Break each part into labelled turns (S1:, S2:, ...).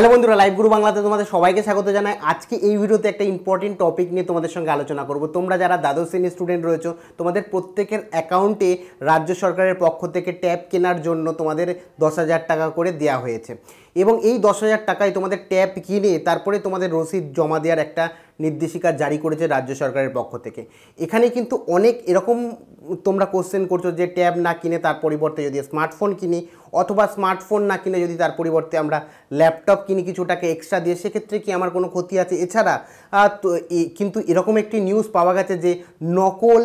S1: hello বন্ধুরা live গুরু বাংলাতে তোমাদের সবাইকে স্বাগত জানাই আজকে এই ভিডিওতে একটা ইম্পর্টেন্ট টপিক নিয়ে তোমাদের সঙ্গে আলোচনা করব তোমরা যারা দ্বাদশ শ্রেণীর স্টুডেন্ট রয়েছো তোমাদের প্রত্যেকের অ্যাকাউন্টে রাজ্য সরকারের পক্ষ থেকে ট্যাব কেনার জন্য তোমাদের দশ হাজার টাকা করে দেওয়া হয়েছে এবং এই দশ হাজার টাকায় তোমাদের ট্যাব কিনে তারপরে তোমাদের রসিদ জমা দেওয়ার একটা নির্দেশিকা জারি করেছে রাজ্য সরকারের পক্ষ থেকে এখানে কিন্তু অনেক এরকম তোমরা কোশ্চেন করছো যে ট্যাব না কিনে তার পরিবর্তে যদি স্মার্টফোন কিনি অথবা স্মার্টফোন না কিনে যদি তার পরিবর্তে আমরা ল্যাপটপ কিনি কিছু টাকা এক্সট্রা দিয়ে সেক্ষেত্রে কি আমার কোনো ক্ষতি আছে এছাড়া কিন্তু এরকম একটি নিউজ পাওয়া গেছে যে নকল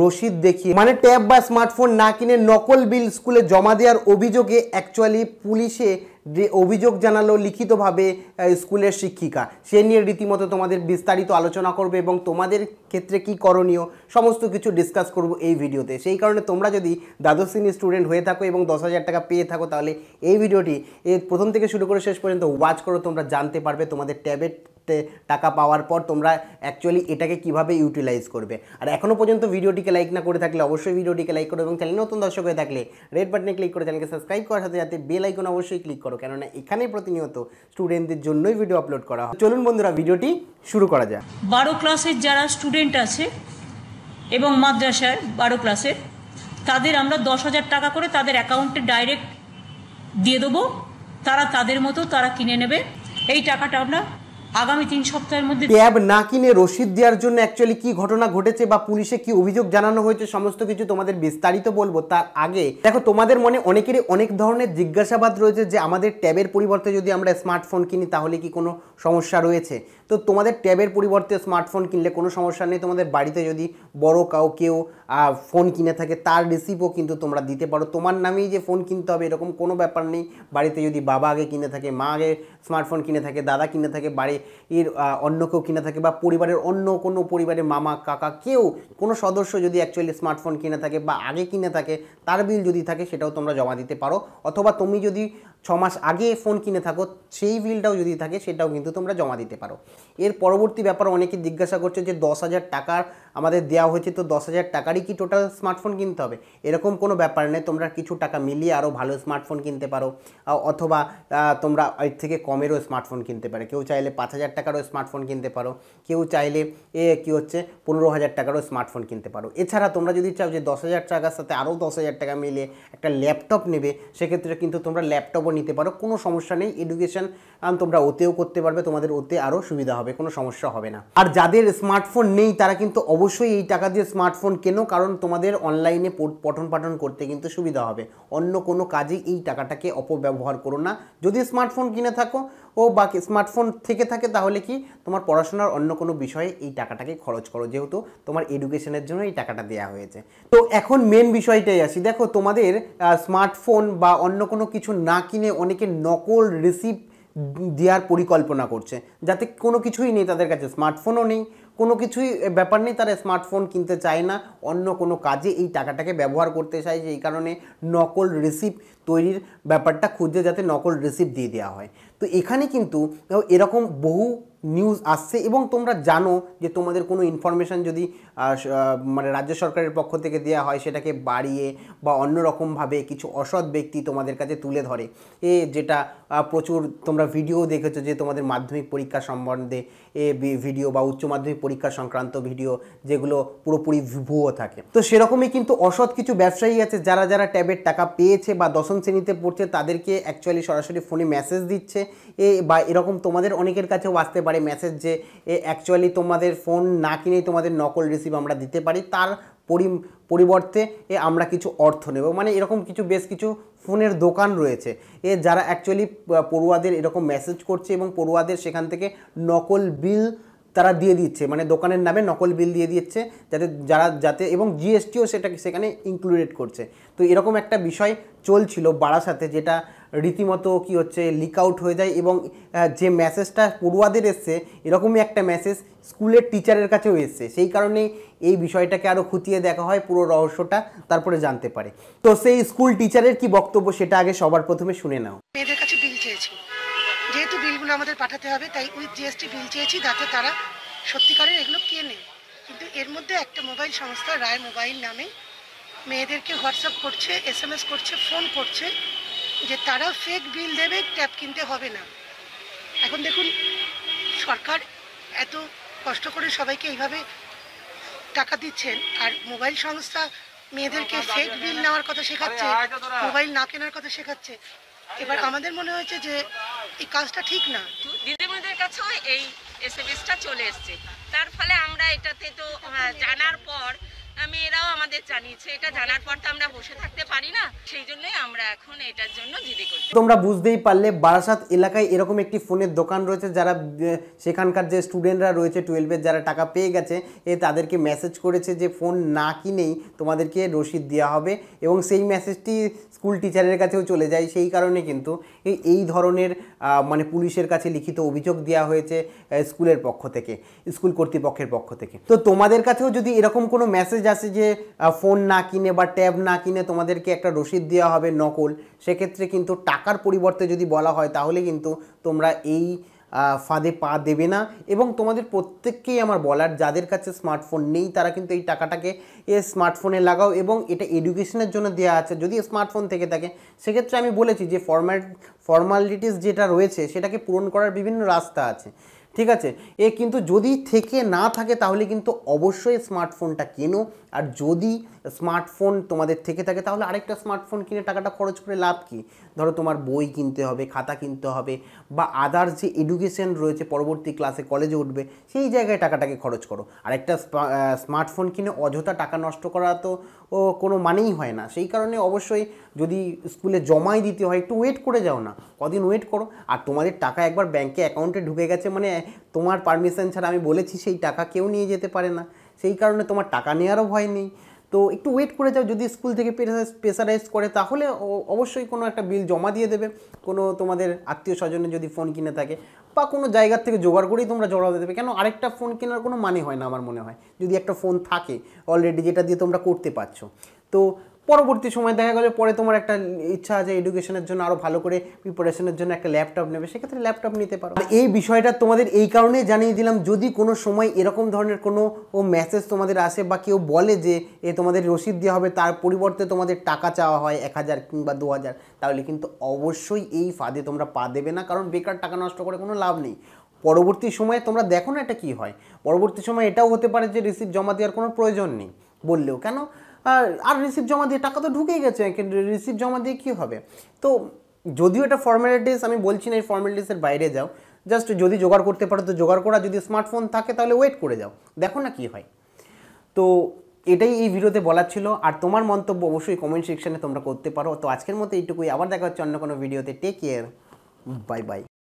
S1: রসিদ দেখিয়ে মানে ট্যাব বা স্মার্টফোন না কিনে নকল বিল স্কুলে জমা দেওয়ার অভিযোগে অ্যাকচুয়ালি পুলিশে অভিযোগ জানালো লিখিতভাবে স্কুলের শিক্ষিকা সে নিয়ে রীতিমতো তোমাদের বিস্তারিত আলোচনা করবে এবং তোমাদের ক্ষেত্রে কি করণীয় সমস্ত কিছু ডিসকাস করব এই ভিডিওতে সেই কারণে তোমরা যদি দ্বাদশ শ্রেণীর স্টুডেন্ট হয়ে থাকো এবং দশ হাজার টাকা পেয়ে থাকো তাহলে এই ভিডিওটি প্রথম থেকে শুরু করে শেষ পর্যন্ত ওয়াচ করো তোমরা জানতে পারবে তোমাদের ট্যাবের টাকা পাওয়ার পর তোমরা অ্যাকচুয়ালি এটাকে কিভাবে ইউটিলাইজ করবে আর এখনও পর্যন্ত ভিডিওটিকে লাইক না করে থাকলে অবশ্যই ভিডিওটিকে লাইক করো এবং চ্যানেল নতুন দর্শক হয়ে থাকলে রেড বাটনে ক্লিক করে চ্যানেলকে সাবস্ক্রাইব করার সাথে সাথে বেল আইকন অবশ্যই ক্লিক করো কেননা এখানে প্রতিনিয়ত স্টুডেন্টদের জন্যই ভিডিও আপলোড করা হয় চলুন বন্ধুরা ভিডিওটি শুরু করা যাক বারো ক্লাসের যারা স্টুডেন্ট আছে এবং মাদ্রাসায় বারো ক্লাসের তাদের আমরা দশ হাজার টাকা করে তাদের অ্যাকাউন্টে ডাইরেক্ট দিয়ে দেবো তারা তাদের মতো তারা কিনে নেবে এই টাকাটা আমরা আগামী তিন সপ্তাহের মধ্যে ক্যাব না কিনে রসিদ দেওয়ার জন্য অ্যাকচুয়ালি কি ঘটনা ঘটেছে বা পুলিশে কি অভিযোগ জানানো হয়েছে সমস্ত কিছু তোমাদের বিস্তারিত বলবো তার আগে দেখো তোমাদের মনে অনেকেরই অনেক ধরনের জিজ্ঞাসাবাদ রয়েছে যে আমাদের ট্যাবের পরিবর্তে যদি আমরা স্মার্টফোন কিনি তাহলে কি কোনো সমস্যা রয়েছে তো তোমাদের ট্যাবের পরিবর্তে স্মার্টফোন কিনলে কোনো সমস্যা নেই তোমাদের বাড়িতে যদি বড় কাউ কেউ ফোন কিনে থাকে তার রিসিপও কিন্তু তোমরা দিতে পারো তোমার নামেই যে ফোন কিনতে হবে এরকম কোনো ব্যাপার নেই বাড়িতে যদি বাবা আগে কিনে থাকে মা আগে স্মার্টফোন কিনে থাকে দাদা কিনে থাকে বাড়ি এর অন্য কেউ কিনে থাকে বা পরিবারের অন্য কোনো পরিবারের মামা কাকা কেউ কোনো সদস্য যদি অ্যাকচুয়ালি স্মার্টফোন কিনে থাকে বা আগে কিনে থাকে তার বিল যদি থাকে সেটাও তোমরা জমা দিতে পারো অথবা তুমি যদি ছ মাস আগে ফোন কিনে থাকো সেই বিলটাও যদি থাকে সেটাও কিন্তু তোমরা জমা দিতে পারো এর পরবর্তী ব্যাপার অনেকে জিজ্ঞাসা করছে যে দশ হাজার টাকার আমাদের দেওয়া হয়েছে তো দশ হাজার টাকারই কি টোটাল স্মার্টফোন কিনতে হবে এরকম কোনো ব্যাপার নেই তোমরা কিছু টাকা মিলিয়ে আরও ভালো স্মার্টফোন কিনতে পারো অথবা তোমরা এর থেকে কমেরও স্মার্টফোন কিনতে পারো কেউ চাইলে পাঁচ হাজার টাকারও স্মার্টফোন কিনতে পারো কেউ চাইলে এ কী হচ্ছে পনেরো হাজার টাকারও স্মার্টফোন কিনতে পারো এছাড়া তোমরা যদি চাও যে দশ হাজার টাকার সাথে আরও দশ হাজার টাকা মিলিয়ে একটা ল্যাপটপ নেবে সেক্ষেত্রে কিন্তু তোমরা ল্যাপটপও করে নিতে পারো কোনো সমস্যা নেই এডুকেশান তোমরা ওতেও করতে পারবে তোমাদের ওতে আরও সুবিধা হবে কোনো সমস্যা হবে না আর যাদের স্মার্টফোন নেই তারা কিন্তু অবশ্যই এই টাকা দিয়ে স্মার্টফোন কেনো কারণ তোমাদের অনলাইনে পঠন পাঠন করতে কিন্তু সুবিধা হবে অন্য কোনো কাজে এই টাকাটাকে অপব্যবহার করো না যদি স্মার্টফোন কিনে থাকো ও বা স্মার্টফোন থেকে থাকে তাহলে কি তোমার পড়াশোনার অন্য কোনো বিষয়ে এই টাকাটাকে খরচ করো যেহেতু তোমার এডুকেশনের জন্য এই টাকাটা দেওয়া হয়েছে তো এখন মেন বিষয়টাই আসি দেখো তোমাদের স্মার্টফোন বা অন্য কোনো কিছু না কিনে অনেকে নকল রিসিপ্ট দেওয়ার পরিকল্পনা করছে যাতে কোনো কিছুই নেই তাদের কাছে স্মার্টফোনও নেই কোনো কিছুই ব্যাপার নেই তারা স্মার্টফোন কিনতে চায় না অন্য কোনো কাজে এই টাকাটাকে ব্যবহার করতে চায় সেই কারণে নকল রিসিপ তৈরির ব্যাপারটা খুঁজে যাতে নকল রিসিপ দিয়ে দেওয়া হয় তো এখানে কিন্তু এরকম বহু নিউজ আসছে এবং তোমরা জানো যে তোমাদের কোনো ইনফরমেশান যদি মানে রাজ্য সরকারের পক্ষ থেকে দেওয়া হয় সেটাকে বাড়িয়ে বা অন্য কিছু অসৎ ব্যক্তি তোমাদের কাছে তুলে ধরে এ যেটা প্রচুর তোমরা ভিডিও দেখেছো যে তোমাদের মাধ্যমিক পরীক্ষা সম্বন্ধে এ ভিডিও বা উচ্চ মাধ্যমিক পরীক্ষা সংক্রান্ত ভিডিও যেগুলো পুরোপুরি ভুয়ো থাকে তো সেরকমই কিন্তু অসৎ কিছু ব্যবসায়ী আছে যারা যারা ট্যাবের টাকা পেয়েছে বা দশম শ্রেণীতে পড়ছে তাদেরকে অ্যাকচুয়ালি সরাসরি ফোনে মেসেজ দিচ্ছে এ বা এরকম তোমাদের অনেকের কাছেও আসতে পারে মেসেজ যে এ অ্যাকচুয়ালি তোমাদের ফোন না কিনেই তোমাদের নকল রিসিভ আমরা দিতে পারি তার পরিবর্তে এ আমরা কিছু অর্থ নেব মানে এরকম কিছু বেশ কিছু ফোনের দোকান রয়েছে এ যারা অ্যাকচুয়ালি পড়ুয়াদের এরকম মেসেজ করছে এবং পড়ুয়াদের সেখান থেকে নকল বিল তারা দিয়ে দিচ্ছে মানে দোকানের নামে নকল বিল দিয়ে দিচ্ছে যাতে যারা যাতে এবং জিএসটিও সেটা সেখানে ইনক্লুডেড করছে তো এরকম একটা বিষয় চলছিল বারাসাতে যেটা রীতিমতো কি হচ্ছে লিক আউট হয়ে যায় এবং যে মেসেজটা পড়ুয়াদের এসছে এরকমই একটা মেসেজ স্কুলের টিচারের কাছেও এসছে সেই কারণে এই বিষয়টাকে আরও খুঁটিয়ে দেখা হয় পুরো রহস্যটা তারপরে জানতে পারে তো সেই স্কুল টিচারের কি বক্তব্য সেটা আগে সবার প্রথমে শুনে নাও মেয়েদের কাছে বিল চেয়েছি যেহেতু বিলগুলো আমাদের পাঠাতে হবে তাই উই জিএসটি বিল চেয়েছি যাতে তারা সত্যিকারের এগুলো কেনে কিন্তু এর মধ্যে একটা মোবাইল সংস্থা রায় মোবাইল নামে মেয়েদেরকে হোয়াটসঅ্যাপ করছে এস করছে ফোন করছে যে তারা ফেক বিল দেবে ট্যাপ কিনতে হবে না এখন দেখুন সরকার এত কষ্ট করে সবাইকে এইভাবে টাকা দিচ্ছেন আর মোবাইল সংস্থা মেয়েদেরকে ফেক বিল নেওয়ার কথা শেখাচ্ছে মোবাইল না কেনার কথা শেখাচ্ছে এবার আমাদের মনে হয়েছে যে এই কাজটা ঠিক না দিদিমণিদের কাছেও এই এসএমএসটা চলে এসছে তার ফলে আমরা এটাতে তো হ্যাঁ, জানার পর মেয়েরাও আমাদের জানিয়েছে এটা জানার পর তো আমরা বসে থাকতে পারি না সেই জন্যই আমরা এখন এটার জন্য জিডি করছি তোমরা বুঝতেই পারলে বারাসাত এলাকায় এরকম একটি ফোনের দোকান রয়েছে যারা সেখানকার যে স্টুডেন্টরা রয়েছে টুয়েলভের যারা টাকা পেয়ে গেছে এ তাদেরকে মেসেজ করেছে যে ফোন না কিনেই তোমাদেরকে রসিদ দেওয়া হবে এবং সেই মেসেজটি স্কুল টিচারের কাছেও চলে যায় সেই কারণে কিন্তু এই ধরনের মানে পুলিশের কাছে লিখিত অভিযোগ দেওয়া হয়েছে স্কুলের পক্ষ থেকে স্কুল কর্তৃপক্ষের পক্ষ থেকে তো তোমাদের কাছেও যদি এরকম কোনো মেসেজ মেসেজ আসে যে ফোন না কিনে বা ট্যাব না কিনে তোমাদেরকে একটা রসিদ দেওয়া হবে নকল সেক্ষেত্রে কিন্তু টাকার পরিবর্তে যদি বলা হয় তাহলে কিন্তু তোমরা এই ফাঁদে পা দেবে না এবং তোমাদের প্রত্যেককেই আমার বলার যাদের কাছে স্মার্টফোন নেই তারা কিন্তু এই টাকাটাকে এ স্মার্টফোনে লাগাও এবং এটা এডুকেশনের জন্য দেওয়া আছে যদি স্মার্টফোন থেকে থাকে সেক্ষেত্রে আমি বলেছি যে ফর্ম্যাট ফর্মালিটিস যেটা রয়েছে সেটাকে পূরণ করার বিভিন্ন রাস্তা আছে ঠিক আছে এ কিন্তু যদি থেকে না থাকে তাহলে কিন্তু অবশ্যই স্মার্টফোনটা কেনো আর যদি স্মার্টফোন তোমাদের থেকে থাকে তাহলে আরেকটা স্মার্টফোন কিনে টাকাটা খরচ করে লাভ কী ধরো তোমার বই কিনতে হবে খাতা কিনতে হবে বা আদার যে এডুকেশন রয়েছে পরবর্তী ক্লাসে কলেজে উঠবে সেই জায়গায় টাকাটাকে খরচ করো আরেকটা স্মার্টফোন কিনে অযথা টাকা নষ্ট করা তো ও কোনো মানেই হয় না সেই কারণে অবশ্যই যদি স্কুলে জমাই দিতে হয় একটু ওয়েট করে যাও না কদিন ওয়েট করো আর তোমাদের টাকা একবার ব্যাংকে অ্যাকাউন্টে ঢুকে গেছে মানে তোমার পারমিশন ছাড়া আমি বলেছি সেই টাকা কেউ নিয়ে যেতে পারে না সেই কারণে তোমার টাকা নেওয়ারও ভয় নেই তো একটু ওয়েট করে যাও যদি স্কুল থেকে প্রেশারাইজ করে তাহলে অবশ্যই কোনো একটা বিল জমা দিয়ে দেবে কোনো তোমাদের আত্মীয় স্বজনে যদি ফোন কিনে থাকে বা কোনো জায়গার থেকে জোগাড় করেই তোমরা জড়া দেবে কেন আরেকটা ফোন কেনার কোনো মানে হয় না আমার মনে হয় যদি একটা ফোন থাকে অলরেডি যেটা দিয়ে তোমরা করতে পারছো তো পরবর্তী সময় দেখা গেল পরে তোমার একটা ইচ্ছা আছে এডুকেশনের জন্য আরও ভালো করে প্রিপারেশনের জন্য একটা ল্যাপটপ নেবে সেক্ষেত্রে ল্যাপটপ নিতে পারো এই বিষয়টা তোমাদের এই কারণে জানিয়ে দিলাম যদি কোনো সময় এরকম ধরনের কোনো ও মেসেজ তোমাদের আসে বা কেউ বলে যে এ তোমাদের রসিদ দেওয়া হবে তার পরিবর্তে তোমাদের টাকা চাওয়া হয় এক হাজার কিংবা দু হাজার তাহলে কিন্তু অবশ্যই এই ফাঁদে তোমরা পা দেবে না কারণ বেকার টাকা নষ্ট করে কোনো লাভ নেই পরবর্তী সময়ে তোমরা দেখো না এটা কী হয় পরবর্তী সময় এটাও হতে পারে যে রিসিপ্ট জমা দেওয়ার কোনো প্রয়োজন নেই বললেও কেন আর রিসিপ্ট জমা দিয়ে টাকা তো ঢুকেই গেছে কিন্তু রিসিপ্ট জমা দিয়ে কী হবে তো যদিও এটা ফর্ম্যালিটিস আমি বলছি না এই ফর্ম্যালিটিসের বাইরে যাও জাস্ট যদি জোগাড় করতে পারো তো জোগাড় করা যদি স্মার্টফোন থাকে তাহলে ওয়েট করে যাও দেখো না কি হয় তো এটাই এই ভিডিওতে বলার ছিল আর তোমার মন্তব্য অবশ্যই কমেন্ট সেকশানে তোমরা করতে পারো তো আজকের মতো এইটুকুই আবার দেখা হচ্ছে অন্য কোনো ভিডিওতে টেক কেয়ার বাই বাই